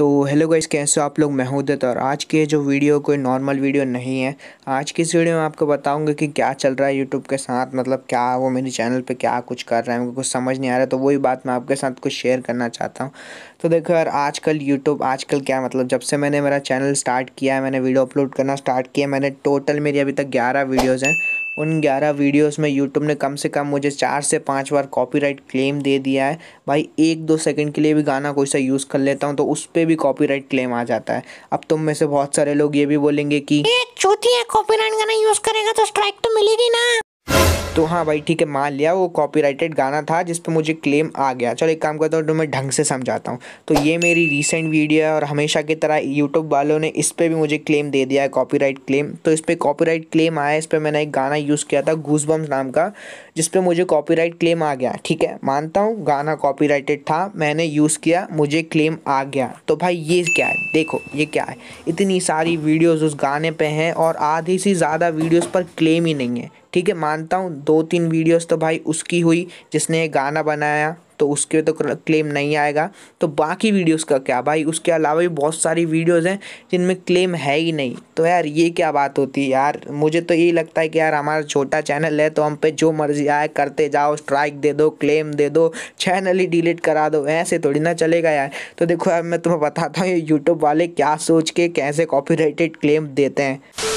तो hello guys कैसे हो आप लोग महूदत और आज के जो वीडियो कोई नॉर्मल वीडियो नहीं है आज की इस वीडियो में आपको बताऊंगा कि क्या चल रहा है यूट्यूब के साथ मतलब क्या वो मेरे चैनल पे क्या कुछ कर रहा है मुझे कुछ समझ नहीं आ रहा तो वही बात मैं आपके साथ कुछ शेयर करना चाहता हूँ तो देखो यार आजकल यूट्यूब आजकल क्या मतलब जब से मैंने मेरा चैनल स्टार्ट किया है मैंने वीडियो अपलोड करना स्टार्ट किया मैंने टोटल मेरी अभी तक ग्यारह वीडियोज़ हैं उन ग्यारह वीडियोस में यूट्यूब ने कम से कम मुझे चार से पांच बार कॉपीराइट क्लेम दे दिया है भाई एक दो सेकंड के लिए भी गाना कोई सा यूज़ कर लेता हूँ तो उस पर भी कॉपीराइट क्लेम आ जाता है अब तुम में से बहुत सारे लोग ये भी बोलेंगे कि एक चौथी है कॉपीराइट गाना यूज़ करेगा तो स्ट्राइक तो मिलेगी ना तो हाँ भाई ठीक है मान लिया वो कॉपीराइटेड गाना था जिस पर मुझे क्लेम आ गया चलो एक काम करता हूँ तो मैं ढंग से समझाता हूँ तो ये मेरी रीसेंट वीडियो है और हमेशा की तरह यूट्यूब वालों ने इस पर भी मुझे क्लेम दे दिया है कॉपी क्लेम तो इस पर कॉपी क्लेम आया इस पर मैंने एक गाना यूज़ किया था गूजबम्स नाम का जिस पर मुझे कॉपी क्लेम आ गया ठीक है मानता हूँ गाना कॉपी था मैंने यूज़ किया मुझे क्लेम आ गया तो भाई ये क्या है देखो ये क्या है इतनी सारी वीडियोज़ उस गाने पर हैं और आधी से ज़्यादा वीडियोज़ पर क्लेम ही नहीं है ठीक है मानता हूँ दो तीन वीडियोस तो भाई उसकी हुई जिसने गाना बनाया तो उसके तो क्लेम नहीं आएगा तो बाकी वीडियोस का क्या भाई उसके अलावा भी बहुत सारी वीडियोस हैं जिनमें क्लेम है ही नहीं तो यार ये क्या बात होती है यार मुझे तो यही लगता है कि यार हमारा छोटा चैनल है तो हम पे जो मर्जी आए करते जाओ स्ट्राइक दे दो क्लेम दे दो चैनल ही डिलीट करा दो ऐसे थोड़ी ना चलेगा यार तो देखो यार मैं तुम्हें बताता हूँ ये यूट्यूब वाले क्या सोच के कैसे कॉपी क्लेम देते हैं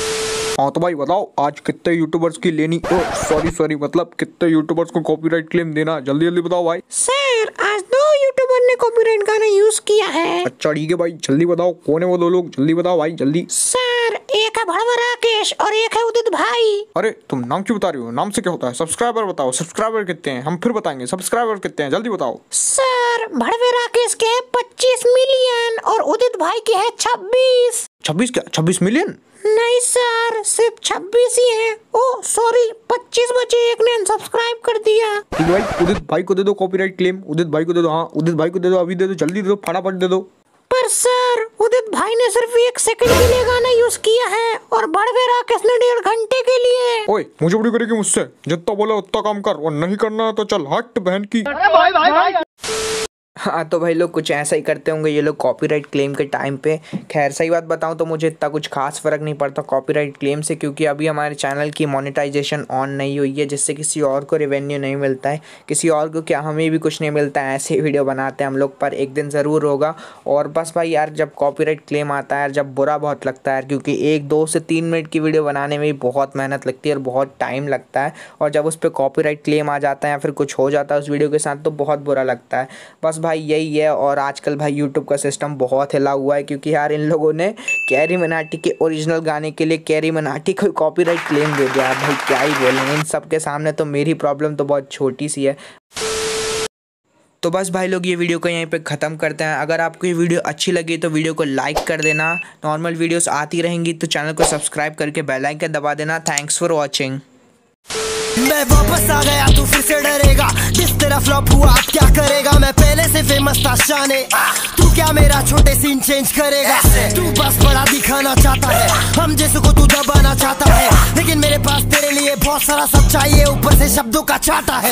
हाँ तो भाई बताओ आज कितने यूट्यूबर्स की लेनी ओ सॉरी सॉरी मतलब कितने यूट्यूबर्स को कॉपीराइट क्लेम देना जल्दी जल्दी बताओ भाई सर आज दो यूट्यूबर ने कॉपीराइट गाना यूज किया है अच्छा ठीक है भाई जल्दी बताओ कौन है वो दो लोग जल्दी बताओ भाई जल्दी सर एक है भड़वा राकेश और एक है उदित भाई अरे तुम नाम क्यों बता रही हो नाम से क्या होता है सब्सक्राइबर बताओ सब्सक्राइबर कितने हैं हम फिर बताएंगे सब्सक्राइबर कितने हैं जल्दी बताओ सर भड़वे राकेश के है पच्चीस मिलियन और उदित भाई के है छब्बीस छब्बीस क्या छब्बीस मिलियन नहीं सर सिर्फ छब्बीस ही है ओ सॉरी पच्चीस बचे एक ने सब्सक्राइब कर दिया ठीक भाई उदित भाई को दे दो कॉपीराइट क्लेम उदित भाई को दे दो हाँ उदित भाई को दे दो अभी दे दो जल्दी दे दो फटाफट दे दो पर सर उदित भाई ने सिर्फ एक सेकंड के लिए गाना यूज किया है और बढ़ गए किसने डेढ़ घंटे के लिए ओए मुझे बड़ी करेगी मुझसे जितना बोला उतना काम कर और नहीं करना है तो चल हट बहन की अरे भाई भाई, भाई, भाई। हाँ तो भाई लोग कुछ ऐसा ही करते होंगे ये लोग कॉपीराइट क्लेम के टाइम पे खैर सही बात बताऊँ तो मुझे इतना कुछ खास फ़र्क नहीं पड़ता कॉपीराइट क्लेम से क्योंकि अभी हमारे चैनल की मोनेटाइजेशन ऑन नहीं हुई है जिससे किसी और को रेवेन्यू नहीं मिलता है किसी और को क्या हमें भी कुछ नहीं मिलता है ऐसे ही वीडियो बनाते हैं हम लोग पर एक दिन ज़रूर होगा और बस भाई यार जब कॉपी क्लेम आता है यार जब बुरा बहुत लगता है क्योंकि एक दो से तीन मिनट की वीडियो बनाने में भी बहुत मेहनत लगती है और बहुत टाइम लगता है और जब उस पर कॉपी क्लेम आ जाता है या फिर कुछ हो जाता है उस वीडियो के साथ तो बहुत बुरा लगता है बस भाई यही है और आजकल भाई यूट्यूब का सिस्टम बहुत हिला हुआ है क्योंकि यार इन लोगों ने कैरी मनाटी के ओरिजिनल गाने के लिए कैरी मनाटी को कॉपीराइट क्लेम दे दिया भाई क्या ही बोलें इन सब के सामने तो मेरी प्रॉब्लम तो बहुत छोटी सी है तो बस भाई लोग ये वीडियो को यहीं पे ख़त्म करते हैं अगर आपको ये वीडियो अच्छी लगी तो वीडियो को लाइक कर देना नॉर्मल वीडियोस आती रहेंगी तो चैनल को सब्सक्राइब करके बेल आइकन दबा देना थैंक्स फॉर वॉचिंग मैं वापस आ गया तू तो फिर से डरेगा किस तरह फ्लॉप हुआ अब क्या करेगा मैं पहले से फेमस था शाने तू क्या मेरा छोटे सीन चेंज करेगा तू बस बड़ा दिखाना चाहता है हम जैसे को तू दबाना चाहता है लेकिन मेरे पास तेरे लिए बहुत सारा सब चाहिए ऊपर से शब्दों का चाटा है